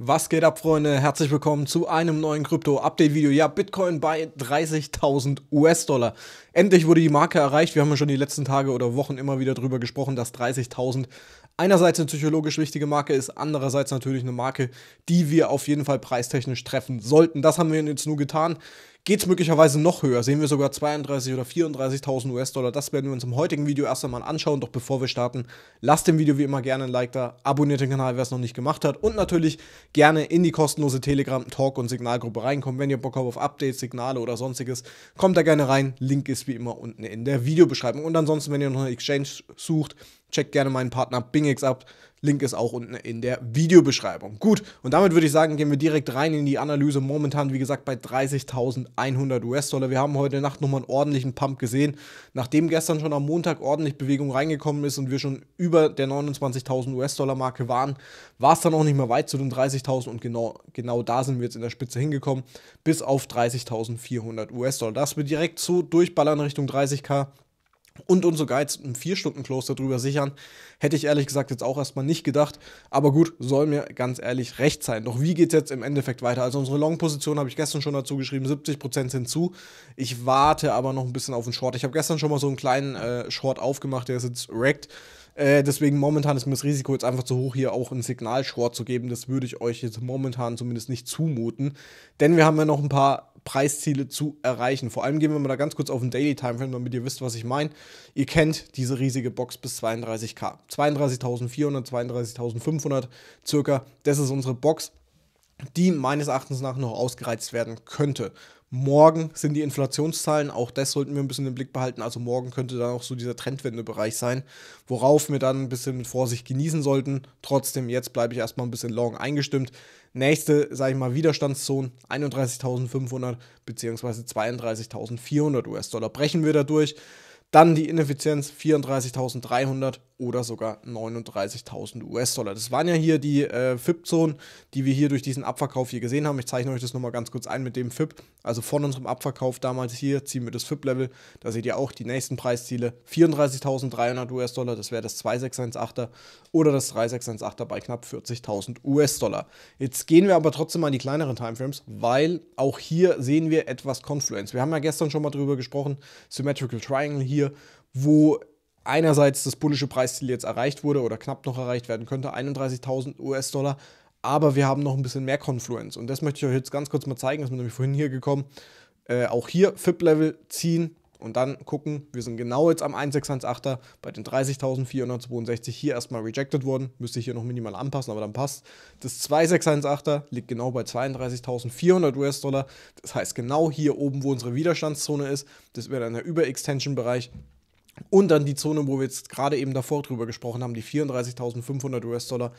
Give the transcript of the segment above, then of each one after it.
Was geht ab, Freunde? Herzlich willkommen zu einem neuen Krypto-Update-Video. Ja, Bitcoin bei 30.000 US-Dollar. Endlich wurde die Marke erreicht. Wir haben ja schon die letzten Tage oder Wochen immer wieder darüber gesprochen, dass 30.000 einerseits eine psychologisch wichtige Marke ist, andererseits natürlich eine Marke, die wir auf jeden Fall preistechnisch treffen sollten. Das haben wir jetzt nur getan geht es möglicherweise noch höher. Sehen wir sogar 32.000 oder 34.000 US-Dollar. Das werden wir uns im heutigen Video erst einmal anschauen. Doch bevor wir starten, lasst dem Video wie immer gerne ein Like da, abonniert den Kanal, wer es noch nicht gemacht hat und natürlich gerne in die kostenlose Telegram, Talk und Signalgruppe reinkommen. Wenn ihr Bock habt auf Updates, Signale oder sonstiges, kommt da gerne rein. Link ist wie immer unten in der Videobeschreibung. Und ansonsten, wenn ihr noch eine Exchange sucht, checkt gerne meinen Partner BingX ab. Link ist auch unten in der Videobeschreibung. Gut, und damit würde ich sagen, gehen wir direkt rein in die Analyse. Momentan, wie gesagt, bei 30.100 US-Dollar. Wir haben heute Nacht nochmal einen ordentlichen Pump gesehen. Nachdem gestern schon am Montag ordentlich Bewegung reingekommen ist und wir schon über der 29.000 US-Dollar-Marke waren, war es dann auch nicht mehr weit zu den 30.000 und genau, genau da sind wir jetzt in der Spitze hingekommen, bis auf 30.400 US-Dollar. Das wir direkt so durchballern Richtung 30k und uns Guides im einen 4-Stunden-Close drüber sichern, hätte ich ehrlich gesagt jetzt auch erstmal nicht gedacht. Aber gut, soll mir ganz ehrlich recht sein. Doch wie geht es jetzt im Endeffekt weiter? Also unsere Long-Position habe ich gestern schon dazu geschrieben, 70% hinzu. Ich warte aber noch ein bisschen auf den Short. Ich habe gestern schon mal so einen kleinen äh, Short aufgemacht, der ist jetzt wrecked. Äh, deswegen momentan ist mir das Risiko jetzt einfach zu hoch, hier auch ein Signal-Short zu geben. Das würde ich euch jetzt momentan zumindest nicht zumuten. Denn wir haben ja noch ein paar Preisziele zu erreichen. Vor allem gehen wir mal da ganz kurz auf den Daily Timeframe, damit ihr wisst, was ich meine. Ihr kennt diese riesige Box bis 32k. 32.400, 32.500 circa. Das ist unsere Box, die meines Erachtens nach noch ausgereizt werden könnte. Morgen sind die Inflationszahlen, auch das sollten wir ein bisschen im Blick behalten. Also morgen könnte dann auch so dieser Trendwendebereich sein, worauf wir dann ein bisschen mit Vorsicht genießen sollten. Trotzdem, jetzt bleibe ich erstmal ein bisschen long eingestimmt. Nächste, sage ich mal, Widerstandszone 31.500 bzw. 32.400 US-Dollar brechen wir dadurch. Dann die Ineffizienz 34.300 oder sogar 39.000 US-Dollar. Das waren ja hier die äh, FIP-Zonen, die wir hier durch diesen Abverkauf hier gesehen haben. Ich zeichne euch das nochmal ganz kurz ein mit dem FIP. Also von unserem Abverkauf damals hier ziehen wir das FIP-Level. Da seht ihr auch die nächsten Preisziele. 34.300 US-Dollar, das wäre das 2618er oder das 3618er bei knapp 40.000 US-Dollar. Jetzt gehen wir aber trotzdem mal in die kleineren Timeframes, weil auch hier sehen wir etwas Confluence. Wir haben ja gestern schon mal drüber gesprochen, Symmetrical Triangle hier hier, wo einerseits das bullische Preisziel jetzt erreicht wurde oder knapp noch erreicht werden könnte, 31.000 US-Dollar. Aber wir haben noch ein bisschen mehr Konfluenz. Und das möchte ich euch jetzt ganz kurz mal zeigen. Das ist mir nämlich vorhin hier gekommen. Äh, auch hier FIP-Level ziehen, und dann gucken, wir sind genau jetzt am 1,618er bei den 30.462 hier erstmal rejected worden. Müsste ich hier noch minimal anpassen, aber dann passt. Das 2,618er liegt genau bei 32.400 US-Dollar. Das heißt genau hier oben, wo unsere Widerstandszone ist. Das wäre dann der Überextension-Bereich. Und dann die Zone, wo wir jetzt gerade eben davor drüber gesprochen haben, die 34.500 US-Dollar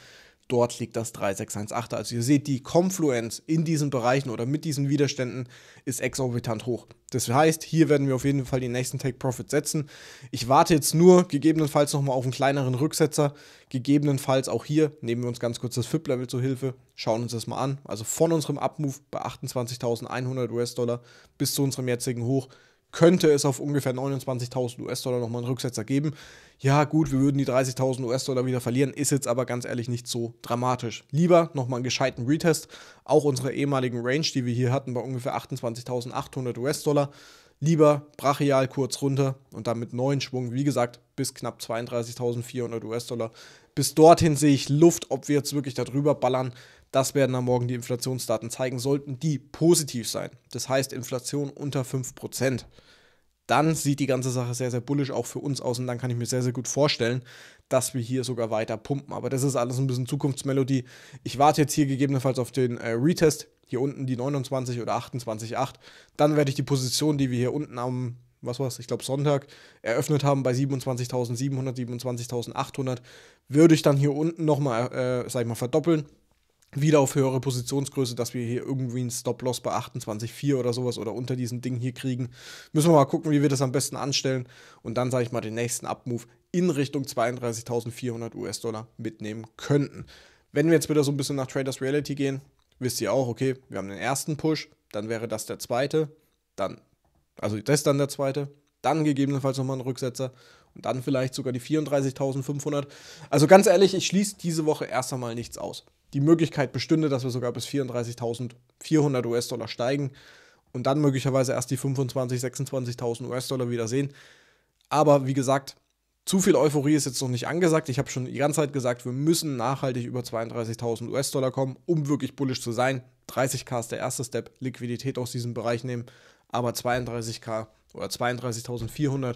dort liegt das 3618. Also ihr seht, die Confluence in diesen Bereichen oder mit diesen Widerständen ist exorbitant hoch. Das heißt, hier werden wir auf jeden Fall den nächsten Take Profit setzen. Ich warte jetzt nur gegebenenfalls nochmal auf einen kleineren Rücksetzer. Gegebenenfalls auch hier nehmen wir uns ganz kurz das FIP-Level zur Hilfe, schauen uns das mal an. Also von unserem Upmove bei 28.100 US-Dollar bis zu unserem jetzigen Hoch könnte es auf ungefähr 29.000 US-Dollar nochmal einen Rücksetzer geben. Ja, gut, wir würden die 30.000 US-Dollar wieder verlieren, ist jetzt aber ganz ehrlich nicht so dramatisch. Lieber nochmal einen gescheiten Retest, auch unsere ehemaligen Range, die wir hier hatten, bei ungefähr 28.800 US-Dollar lieber brachial kurz runter und dann mit neuen Schwung, wie gesagt, bis knapp 32.400 US-Dollar. Bis dorthin sehe ich Luft, ob wir jetzt wirklich darüber ballern. Das werden dann Morgen die Inflationsdaten zeigen, sollten die positiv sein. Das heißt Inflation unter 5% dann sieht die ganze Sache sehr, sehr bullisch auch für uns aus und dann kann ich mir sehr, sehr gut vorstellen, dass wir hier sogar weiter pumpen. Aber das ist alles ein bisschen Zukunftsmelodie. Ich warte jetzt hier gegebenenfalls auf den äh, Retest, hier unten die 29 oder 28,8. Dann werde ich die Position, die wir hier unten am, was war's, ich glaube Sonntag, eröffnet haben bei 27.700, 27.800, würde ich dann hier unten nochmal, äh, sag ich mal, verdoppeln wieder auf höhere Positionsgröße, dass wir hier irgendwie einen Stop-Loss bei 28,4 oder sowas oder unter diesem Ding hier kriegen. Müssen wir mal gucken, wie wir das am besten anstellen und dann, sage ich mal, den nächsten Up-Move in Richtung 32.400 US-Dollar mitnehmen könnten. Wenn wir jetzt wieder so ein bisschen nach Traders Reality gehen, wisst ihr auch, okay, wir haben den ersten Push, dann wäre das der zweite, dann, also das dann der zweite, dann gegebenenfalls nochmal ein Rücksetzer und dann vielleicht sogar die 34.500. Also ganz ehrlich, ich schließe diese Woche erst einmal nichts aus die Möglichkeit bestünde, dass wir sogar bis 34.400 US-Dollar steigen und dann möglicherweise erst die 25.000, 26.000 US-Dollar wieder sehen. Aber wie gesagt, zu viel Euphorie ist jetzt noch nicht angesagt. Ich habe schon die ganze Zeit gesagt, wir müssen nachhaltig über 32.000 US-Dollar kommen, um wirklich bullisch zu sein. 30k ist der erste Step, Liquidität aus diesem Bereich nehmen, aber 32k oder 32.400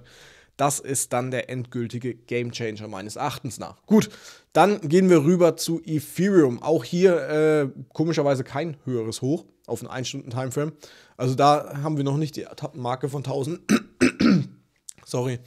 das ist dann der endgültige Gamechanger meines Erachtens nach. Gut, dann gehen wir rüber zu Ethereum. Auch hier äh, komischerweise kein höheres Hoch auf einen 1-Stunden-Timeframe. Also da haben wir noch nicht die Etappenmarke von 1000. Sorry,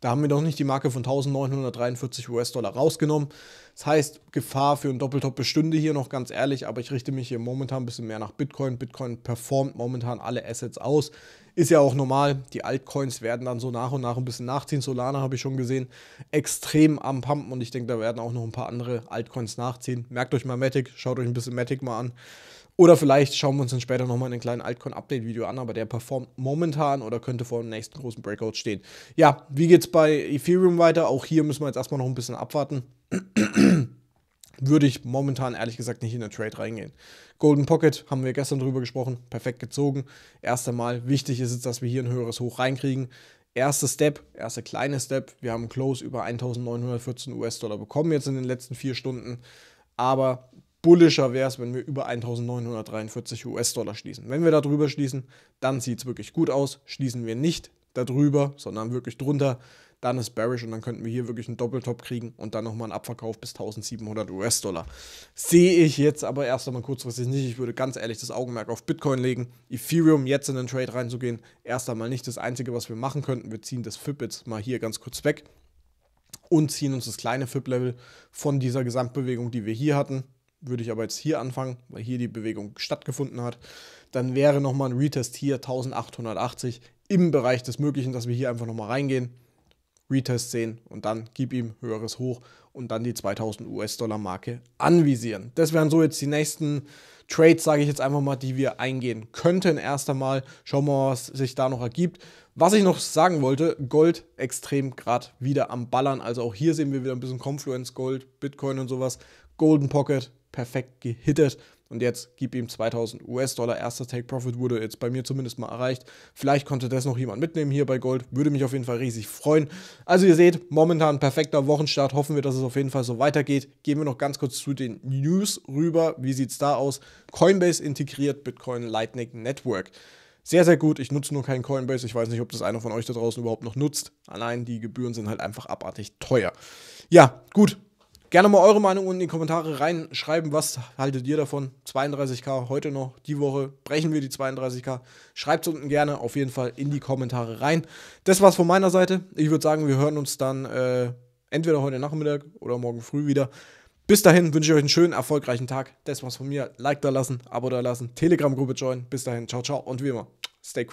da haben wir doch nicht die Marke von 1943 US-Dollar rausgenommen. Das heißt, Gefahr für einen Doppeltop bestünde hier noch ganz ehrlich, aber ich richte mich hier momentan ein bisschen mehr nach Bitcoin. Bitcoin performt momentan alle Assets aus. Ist ja auch normal. Die Altcoins werden dann so nach und nach ein bisschen nachziehen. Solana habe ich schon gesehen, extrem am Pumpen und ich denke, da werden auch noch ein paar andere Altcoins nachziehen. Merkt euch mal Matic, schaut euch ein bisschen Matic mal an. Oder vielleicht schauen wir uns dann später nochmal einen kleinen Altcoin-Update-Video an, aber der performt momentan oder könnte vor dem nächsten großen Breakout stehen. Ja, wie geht's bei Ethereum weiter? Auch hier müssen wir jetzt erstmal noch ein bisschen abwarten. Würde ich momentan ehrlich gesagt nicht in den Trade reingehen. Golden Pocket haben wir gestern drüber gesprochen, perfekt gezogen. Erst einmal, wichtig ist jetzt, dass wir hier ein höheres Hoch reinkriegen. Erster Step, erste kleine Step. Wir haben Close über 1914 US-Dollar bekommen jetzt in den letzten vier Stunden. Aber bullischer wäre es, wenn wir über 1943 US-Dollar schließen. Wenn wir da drüber schließen, dann sieht es wirklich gut aus. Schließen wir nicht darüber, sondern wirklich drunter, dann ist bearish und dann könnten wir hier wirklich einen Doppeltop kriegen und dann nochmal einen Abverkauf bis 1700 US-Dollar. Sehe ich jetzt aber erst einmal kurzfristig nicht. Ich würde ganz ehrlich das Augenmerk auf Bitcoin legen. Ethereum jetzt in den Trade reinzugehen, erst einmal nicht das Einzige, was wir machen könnten. Wir ziehen das FIP jetzt mal hier ganz kurz weg und ziehen uns das kleine FIP-Level von dieser Gesamtbewegung, die wir hier hatten, würde ich aber jetzt hier anfangen, weil hier die Bewegung stattgefunden hat, dann wäre nochmal ein Retest hier 1880 im Bereich des Möglichen, dass wir hier einfach nochmal reingehen, Retest sehen und dann gib ihm höheres Hoch und dann die 2000 US-Dollar-Marke anvisieren. Das wären so jetzt die nächsten Trades, sage ich jetzt einfach mal, die wir eingehen könnten. Erst einmal schauen wir mal, was sich da noch ergibt. Was ich noch sagen wollte, Gold extrem gerade wieder am Ballern. Also auch hier sehen wir wieder ein bisschen Confluence Gold, Bitcoin und sowas. Golden Pocket perfekt gehittet. Und jetzt gib ihm 2000 US-Dollar. Erster Take Profit wurde jetzt bei mir zumindest mal erreicht. Vielleicht konnte das noch jemand mitnehmen hier bei Gold. Würde mich auf jeden Fall riesig freuen. Also, ihr seht, momentan perfekter Wochenstart. Hoffen wir, dass es auf jeden Fall so weitergeht. Gehen wir noch ganz kurz zu den News rüber. Wie sieht es da aus? Coinbase integriert Bitcoin Lightning Network sehr, sehr gut. Ich nutze nur kein Coinbase. Ich weiß nicht, ob das einer von euch da draußen überhaupt noch nutzt. Allein die Gebühren sind halt einfach abartig teuer. Ja, gut. Gerne mal eure Meinung unten in die Kommentare reinschreiben. Was haltet ihr davon? 32k heute noch, die Woche brechen wir die 32k. Schreibt es unten gerne auf jeden Fall in die Kommentare rein. Das war's von meiner Seite. Ich würde sagen, wir hören uns dann äh, entweder heute Nachmittag oder morgen früh wieder. Bis dahin wünsche ich euch einen schönen, erfolgreichen Tag. Das war's von mir. Like da lassen, Abo da lassen, Telegram-Gruppe joinen. Bis dahin, ciao, ciao und wie immer, stay cool.